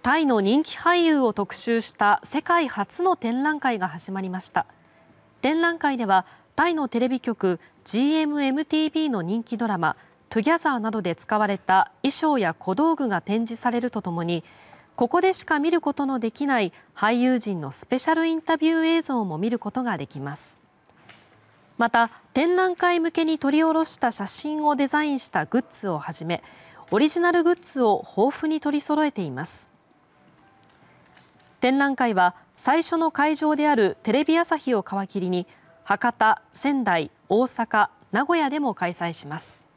タイの人気俳優を特集した世界初の展覧会が始まりました展覧会ではタイのテレビ局 GMMTV の人気ドラマ「トゥギャザーなどで使われた衣装や小道具が展示されるとともにここでしか見ることのできない俳優陣のスペシャルインタビュー映像も見ることができますまた展覧会向けに撮り下ろした写真をデザインしたグッズをはじめオリジナルグッズを豊富に取り揃えています。展覧会は最初の会場であるテレビ朝日を皮切りに博多、仙台、大阪、名古屋でも開催します。